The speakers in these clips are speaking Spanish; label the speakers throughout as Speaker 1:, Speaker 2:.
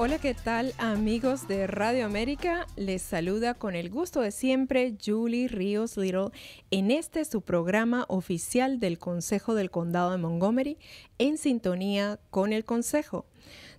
Speaker 1: Hola, ¿qué tal amigos de Radio América? Les saluda con el gusto de siempre Julie Ríos Little en este su programa oficial del Consejo del Condado de Montgomery en sintonía con el Consejo.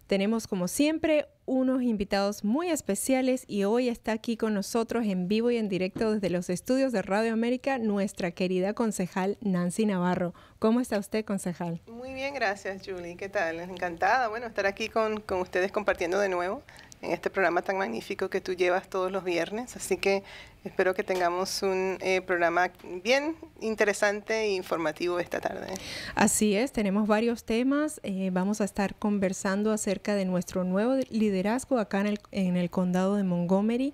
Speaker 1: Tenemos como siempre unos invitados muy especiales y hoy está aquí con nosotros en vivo y en directo desde los estudios de Radio América nuestra querida concejal Nancy Navarro. ¿Cómo está usted, concejal?
Speaker 2: Muy bien, gracias Julie. ¿Qué tal? Encantada, bueno, estar aquí con, con ustedes compartiendo de nuevo en este programa tan magnífico que tú llevas todos los viernes. Así que Espero que tengamos un eh, programa bien interesante e informativo esta tarde.
Speaker 1: Así es, tenemos varios temas. Eh, vamos a estar conversando acerca de nuestro nuevo liderazgo acá en el, condado de Montgomery.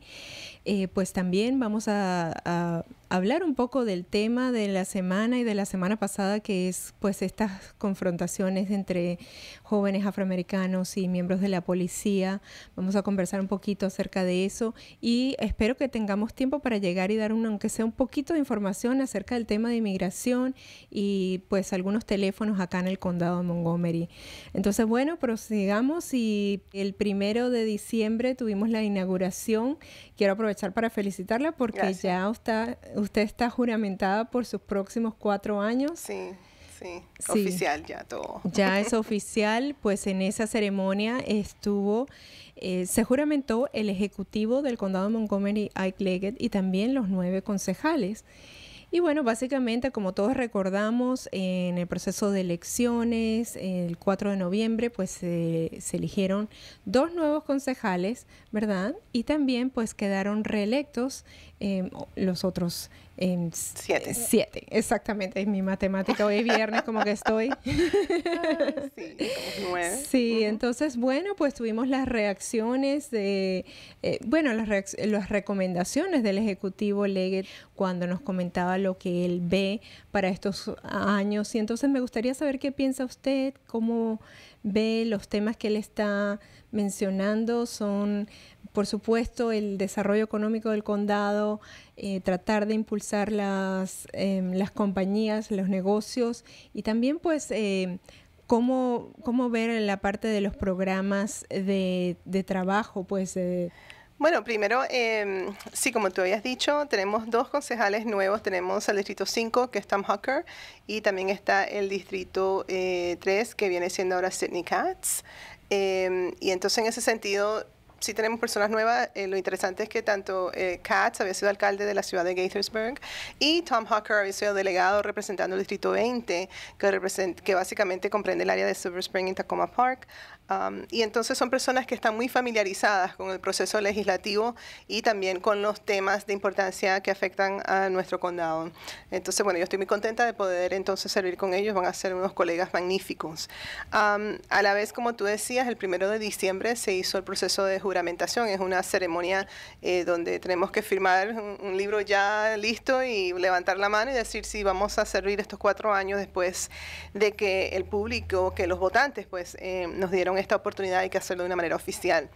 Speaker 1: Eh, pues también vamos a, a hablar un poco del tema de la semana y de la semana pasada, que es pues estas confrontaciones entre jóvenes afroamericanos y miembros de la policía. Vamos a conversar un poquito acerca de eso y espero que tengamos tiempo para llegar y dar una, aunque sea un poquito de información acerca del tema de inmigración y pues algunos teléfonos acá en el condado de Montgomery. Entonces, bueno, prosigamos y el primero de diciembre tuvimos la inauguración. Quiero aprovechar para felicitarla porque ya usted está juramentada por sus próximos cuatro años. Sí. Sí, sí, oficial ya todo. Ya es oficial, pues en esa ceremonia estuvo eh, se juramentó el ejecutivo del condado de Montgomery, Ike Leggett, y también los nueve concejales. Y bueno, básicamente, como todos recordamos, en el proceso de elecciones, el 4 de noviembre, pues se eligieron dos nuevos concejales, ¿verdad? Y también pues quedaron reelectos eh, los otros en em, siete. Siete, exactamente. Mi matemática hoy viernes como que estoy. sí, Sí, entonces, bueno, pues tuvimos las reacciones de, eh, bueno, las, las recomendaciones del Ejecutivo Leggett cuando nos comentaba lo que él ve para estos años. Y entonces me gustaría saber qué piensa usted, cómo ve los temas que él está mencionando son, por supuesto, el desarrollo económico del condado, eh, tratar de impulsar las, em, las, compañías, los negocios y también pues... Eh, cómo, cómo ver la parte de los programas de, trabajo, pues bueno, primero, em,
Speaker 2: sí, como tú habías dicho, tenemos dos concejales nuevos. Tenemos el Distrito 5, que es Tom Hucker, y también está el Distrito eh, 3, que viene siendo ahora Sidney Katz. Em, y entonces, en ese sentido, si tenemos personas nuevas. Eh, lo interesante es que tanto eh, Katz había sido alcalde de la ciudad de Gaithersburg y Tom Hawker había sido delegado representando el Distrito 20, que, que básicamente comprende el área de Silver Spring y Tacoma Park. Um, y entonces son personas que están muy familiarizadas con el proceso legislativo y también con los temas de importancia que afectan a nuestro condado. Entonces, bueno, yo estoy muy contenta de poder entonces servir con ellos, van a ser unos colegas magníficos. Um, a la vez, como tú decías, el primero de diciembre se hizo el proceso de juramentación, es una ceremonia eh, donde tenemos que firmar un, libro ya listo y levantar la mano y decir si vamos a servir estos cuatro años después de que el público, que los votantes, pues eh, nos dieron esta oportunidad y que hacerlo de una manera oficial.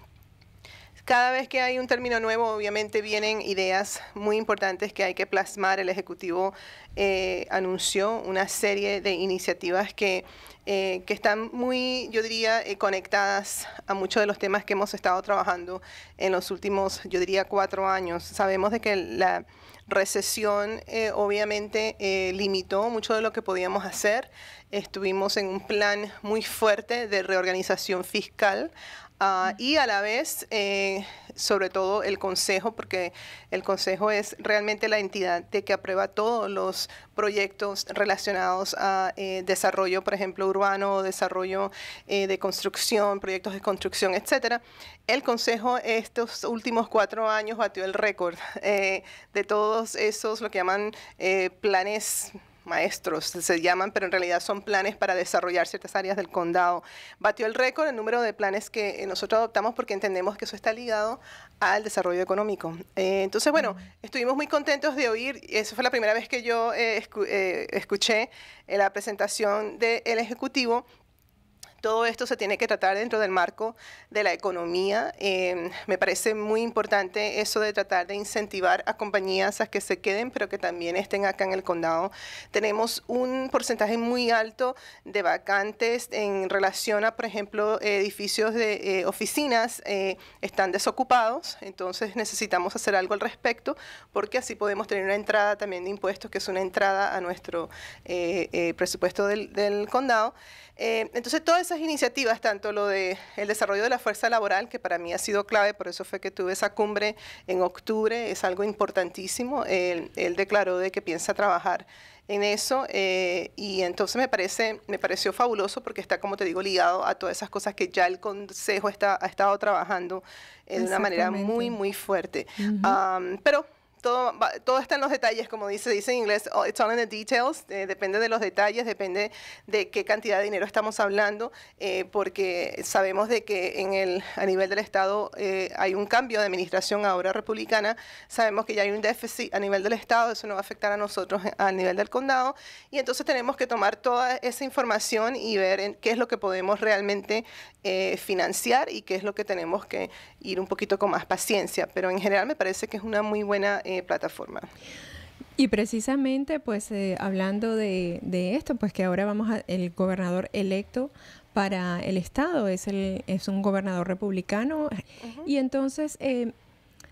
Speaker 2: Cada vez que hay un término nuevo, obviamente vienen ideas muy importantes que hay que plasmar. El Ejecutivo eh, anunció una serie de iniciativas que, eh, que están muy, yo diría, eh, conectadas a muchos de los temas que hemos estado trabajando en los últimos, yo diría, cuatro años. Sabemos de que la recesión obviamente limitó mucho de lo que podíamos hacer. Estuvimos en un plan muy fuerte de reorganización fiscal Ah, y a la vez, eh, sobre todo el Consejo, porque el Consejo es realmente la entidad de que aprueba todos los proyectos relacionados a eh, desarrollo, por ejemplo, urbano, desarrollo eh, de construcción, proyectos de construcción, etcétera. El Consejo estos últimos cuatro años batió el récord de todos esos, lo que llaman planes maestros, se llaman, pero en realidad son planes para desarrollar ciertas áreas del condado. Batió el récord el número de planes que eh, nosotros adoptamos porque entendemos que eso está ligado al desarrollo económico. Eh, entonces, bueno, mm. estuvimos muy contentos de oír, eso fue la primera vez que yo eh, escuché la presentación del Ejecutivo todo esto se tiene que tratar dentro del marco de la economía. Eh, me parece muy importante eso de tratar de incentivar a compañías a que se queden, pero que también estén acá en el condado. Tenemos un porcentaje muy alto de vacantes en relación a, por ejemplo, edificios de eh, oficinas eh, están desocupados, entonces necesitamos hacer algo al respecto, porque así podemos tener una entrada también de impuestos, que es una entrada a nuestro presupuesto del, del condado. entonces, todo esas iniciativas, tanto lo de el desarrollo de la fuerza laboral, que para mí ha sido clave, por eso fue que tuve esa cumbre en octubre, es algo importantísimo. Él, declaró de que piensa trabajar en eso eh, y entonces me parece me pareció fabuloso porque está como te digo ligado a todas esas cosas que ya el consejo está ha estado trabajando de una manera muy muy fuerte pero todo, está en los detalles, como dice, dice en inglés, oh, it's all in the details, eh, depende de los detalles, depende de qué cantidad de dinero estamos hablando, eh, porque sabemos de que en el, a nivel del Estado eh, hay un cambio de administración ahora republicana, sabemos que ya hay un déficit a nivel del Estado, eso no va a afectar a nosotros a nivel del condado, y entonces tenemos que tomar toda esa información y ver qué es lo que podemos realmente financiar y qué es lo que tenemos que ir un poquito con más paciencia, pero en general me parece que es una muy buena eh, plataforma.
Speaker 1: Y precisamente, pues eh, hablando de, esto, pues que ahora vamos a, el gobernador electo para el estado es el es un gobernador republicano y entonces eh,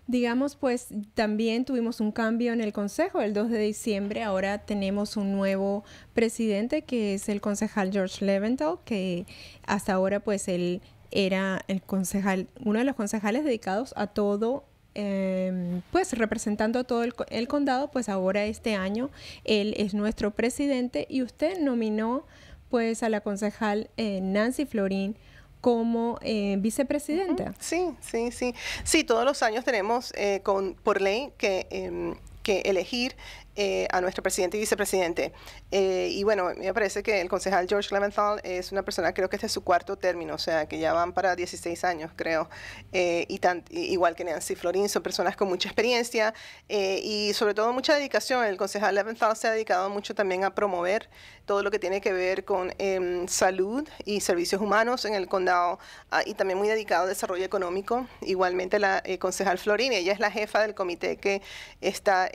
Speaker 1: digamos pues también tuvimos un cambio en el consejo el 2 de diciembre ahora tenemos un nuevo presidente que es el concejal George Leventhal que hasta ahora pues él era el concejal, uno de los concejales dedicados a todo em, pues representando todo el, condado, pues ahora este año él es nuestro presidente y usted nominó pues a la concejal eh, Nancy Florín como eh, vicepresidenta. Sí, sí, sí. Sí, todos los años tenemos eh, con, por
Speaker 2: ley que em, que elegir eh, a nuestro presidente y vicepresidente. Eh, y bueno, me parece que el concejal George Leventhal es una persona, creo que este es su cuarto término, o sea, que ya van para 16 años, creo. Eh, y igual que Nancy Florín, son personas con mucha experiencia y sobre todo mucha dedicación. El concejal Leventhal se ha dedicado mucho también a promover todo lo que tiene que ver con em, salud y servicios humanos en el condado ah, y también muy dedicado al desarrollo económico. Igualmente la concejal Florín, ella es la jefa del comité que está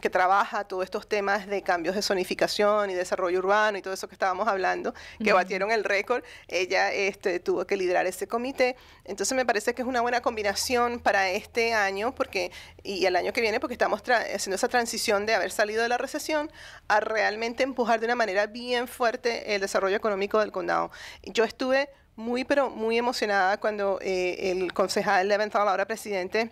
Speaker 2: que trabaja todos estos temas de cambios de zonificación y desarrollo urbano y todo eso que estábamos hablando, que batieron el récord, ella este, tuvo que liderar ese comité. Entonces me parece que es una buena combinación para este año porque, y el año que viene porque estamos haciendo esa transición de haber salido de la recesión a realmente empujar de una manera bien fuerte el desarrollo económico del condado. Yo estuve muy, pero muy emocionada cuando eh, el concejal Leventhal, ahora presidente,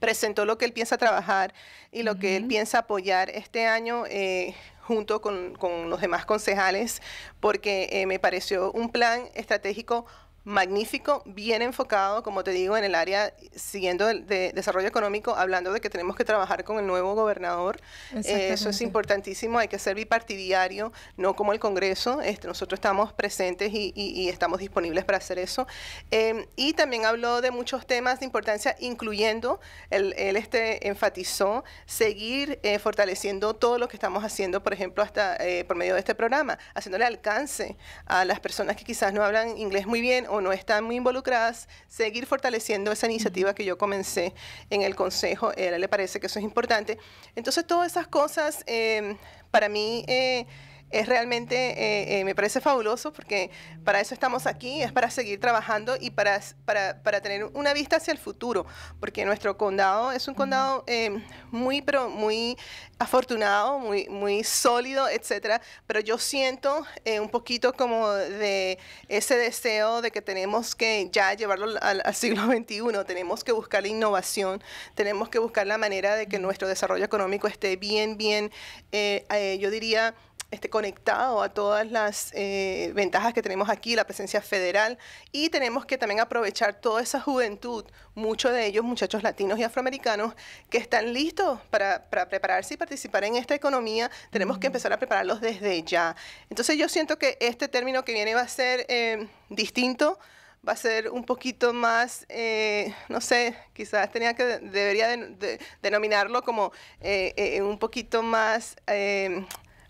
Speaker 2: presentó lo que él piensa trabajar y lo que él piensa apoyar este año. Eh, junto con, con, los demás concejales, porque eh, me pareció un plan estratégico magnífico, bien enfocado, como te digo, en el área siguiendo el desarrollo económico, hablando de que tenemos que trabajar con el nuevo gobernador. Eh, eso es importantísimo, hay que ser bipartidario, no como el Congreso. Este, nosotros estamos presentes y, estamos disponibles para hacer eso. Em, y también habló de muchos temas de importancia, incluyendo, él, este, enfatizó seguir eh, fortaleciendo todo lo que estamos haciendo, por ejemplo, hasta eh, por medio de este programa, haciéndole alcance a las personas que quizás no hablan inglés muy bien o no están muy involucradas, seguir fortaleciendo esa iniciativa que yo comencé en el Consejo. Eh, le parece que eso es importante. Entonces, todas esas cosas, eh, para mí... Eh, es realmente, eh, eh, me parece fabuloso porque para eso estamos aquí, es para seguir trabajando y para, para, tener una vista hacia el futuro, porque nuestro condado es un condado em, muy, pero muy afortunado, muy, muy sólido, etcétera, pero yo siento eh, un poquito como de ese deseo de que tenemos que ya llevarlo al, al siglo XXI, tenemos que buscar la innovación, tenemos que buscar la manera de que nuestro desarrollo económico esté bien, bien, yo diría, este, conectado a todas las eh, ventajas que tenemos aquí, la presencia federal, y tenemos que también aprovechar toda esa juventud, muchos de ellos muchachos latinos y afroamericanos, que están listos para, prepararse y participar en esta economía, tenemos que empezar a prepararlos desde ya. Entonces yo siento que este término que viene va a ser eh, distinto va a ser un poquito más, eh, no sé, quizás tenía que debería denominarlo como un poquito más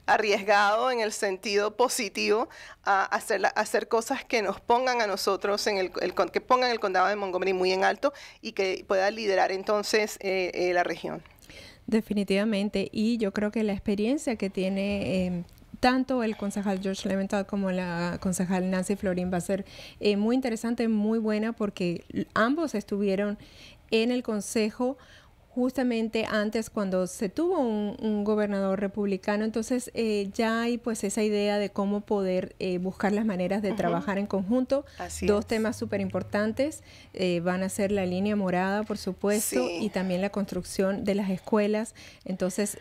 Speaker 2: arriesgado en el sentido positivo a hacer, hacer cosas que nos pongan a nosotros, en el, que pongan el condado de Montgomery muy en alto y que pueda liderar entonces eh, eh,
Speaker 1: la región. Definitivamente, y yo creo que la experiencia que tiene... Em, tanto el concejal George Leventhal como la concejal Nancy Florin va a ser eh, muy interesante, muy buena, porque ambos estuvieron en el consejo justamente antes cuando se tuvo un, gobernador republicano, entonces eh, ya hay pues esa idea de cómo poder eh, buscar las maneras de trabajar en conjunto. Dos temas súper importantes eh, van a ser la línea morada, por supuesto, y también la construcción de las escuelas. Entonces,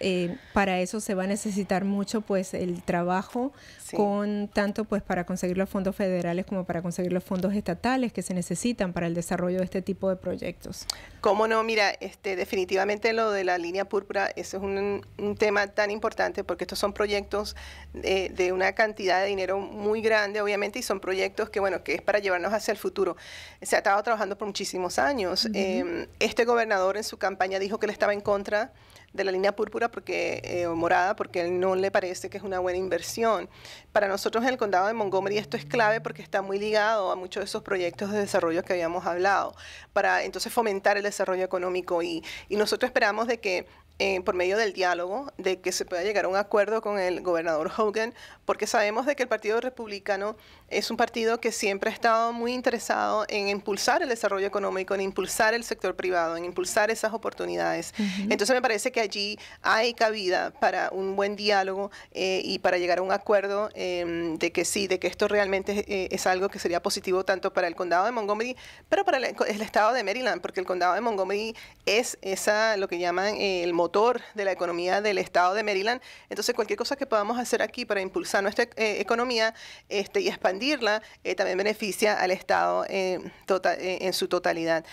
Speaker 1: para eso se va a necesitar mucho pues el trabajo con tanto pues para conseguir los fondos federales como para conseguir los fondos estatales que se necesitan para el desarrollo de este tipo de proyectos.
Speaker 2: Cómo no, mira, este definitivamente efectivamente lo de la línea púrpura, eso es un, tema tan importante porque estos son proyectos eh, de una cantidad de dinero muy grande, obviamente, y son proyectos que, bueno, que es para llevarnos hacia el futuro. Se ha estado trabajando por muchísimos años. Em, este gobernador en su campaña dijo que él estaba en contra de la línea púrpura porque, eh, o morada porque él no le parece que es una buena inversión. Para nosotros en el condado de Montgomery esto es clave porque está muy ligado a muchos de esos proyectos de desarrollo que habíamos hablado, para entonces fomentar el desarrollo económico y, y nosotros esperamos de que eh, por medio del diálogo, de que se pueda llegar a un acuerdo con el gobernador Hogan, porque sabemos de que el Partido Republicano es un partido que siempre ha estado muy interesado en impulsar el desarrollo económico, en impulsar el sector privado, en impulsar esas oportunidades. Entonces me parece que allí hay cabida para un buen diálogo eh, y para llegar a un acuerdo em, de que sí, de que esto realmente eh, es algo que sería positivo tanto para el condado de Montgomery, pero para el, estado de Maryland, porque el condado de Montgomery es esa lo que llaman el motor de la economía del estado de Maryland. Entonces, cualquier cosa que podamos hacer aquí para impulsar nuestra eh, economía este, y expandirla eh, también beneficia al estado eh, tota, en su totalidad.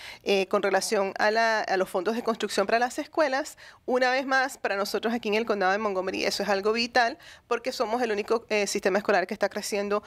Speaker 2: con relación a, a los fondos de construcción para las escuelas, una vez más, para nosotros aquí en el condado de Montgomery, eso es algo vital porque somos el único sistema escolar que está creciendo,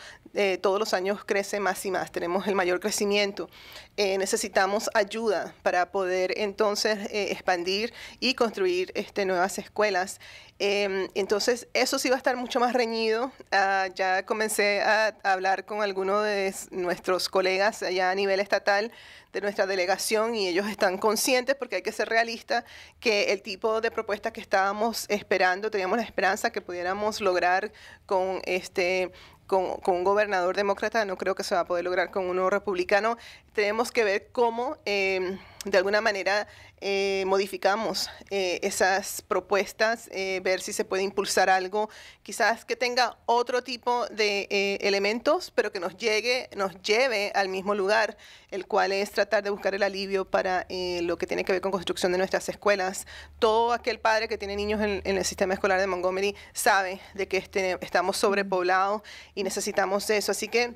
Speaker 2: todos los años crece más y más, tenemos el mayor crecimiento. necesitamos ayuda para poder entonces expandir y construir este, nuevas escuelas. Em, entonces, eso sí va a estar mucho más reñido. Ah, ya comencé a, hablar con algunos de nuestros colegas allá a nivel estatal de nuestra delegación y ellos están conscientes, porque hay que ser realista, que el tipo de propuesta que estábamos esperando, teníamos la esperanza que pudiéramos lograr con este con, un gobernador demócrata, no creo que se va a poder lograr con uno republicano. Tenemos que ver cómo, em, de alguna manera, eh, modificamos eh, esas propuestas, eh, ver si se puede impulsar algo, quizás que tenga otro tipo de elementos, pero que nos llegue, nos lleve al mismo lugar, el cual es tratar de buscar el alivio para lo que tiene que ver con construcción de nuestras escuelas. Todo aquel padre que tiene niños en, el sistema escolar de Montgomery sabe de que este, estamos sobrepoblados y necesitamos eso. Así que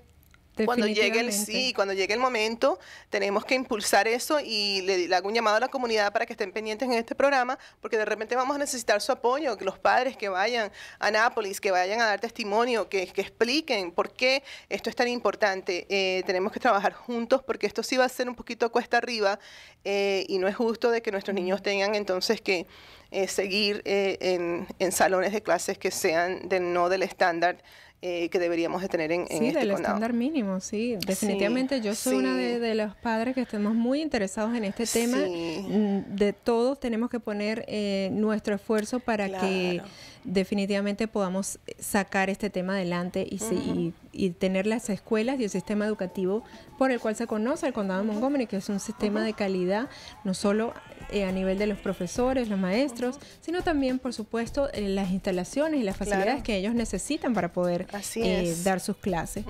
Speaker 1: cuando llegue, el, sí,
Speaker 2: cuando llegue el momento, tenemos que impulsar eso y le, hago un llamado a la comunidad para que estén pendientes en este programa, porque de repente vamos a necesitar su apoyo, que los padres que vayan a Nápoles, que vayan a dar testimonio, que, expliquen por qué esto es tan importante. Eh, tenemos que trabajar juntos porque esto sí va a ser un poquito cuesta arriba eh, y no es justo de que nuestros niños tengan entonces que eh, seguir en, en salones de clases que sean del no del estándar eh, que deberíamos de tener en, en sí, este del estándar
Speaker 1: mínimo, sí. Definitivamente yo soy una de, los padres que estamos muy interesados en este tema. Mm, de todos tenemos que poner eh, nuestro esfuerzo para que definitivamente podamos eh, sacar este tema adelante y, tener las escuelas y el sistema educativo por el cual se conoce el condado de Montgomery, que es un sistema de calidad, no solo eh, a nivel de los profesores, los maestros, sino también, por supuesto, eh, las instalaciones y las facilidades que ellos necesitan para poder eh, dar sus clases.